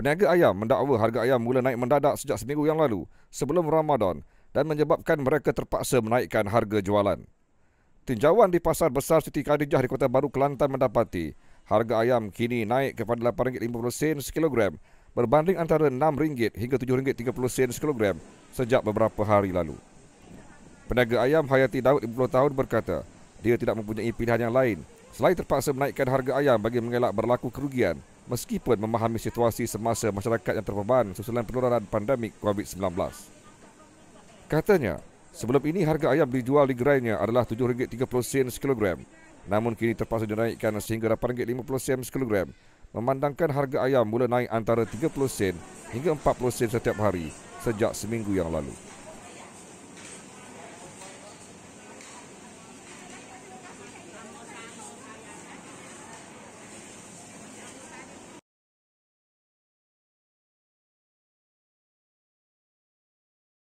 Peniaga ayam mendakwa harga ayam mula naik mendadak sejak seminggu yang lalu sebelum Ramadan dan menyebabkan mereka terpaksa menaikkan harga jualan. Tinjauan di pasar besar Siti Khadijah di Kota Baru Kelantan mendapati harga ayam kini naik kepada RM8.50 sekilogram berbanding antara RM6 hingga RM7.30 sekilogram sejak beberapa hari lalu. Peniaga ayam Hayati Daud 50 tahun berkata dia tidak mempunyai pilihan yang lain selain terpaksa menaikkan harga ayam bagi mengelak berlaku kerugian meskipun memahami situasi semasa masyarakat yang terbeban susulan penularan pandemik COVID-19. Katanya, sebelum ini harga ayam dijual di gerainya adalah RM7.30 sekilogram, namun kini terpaksa dinaikkan sehingga RM8.50 sekilogram memandangkan harga ayam mula naik antara 30 sen hingga 40 sen setiap hari sejak seminggu yang lalu.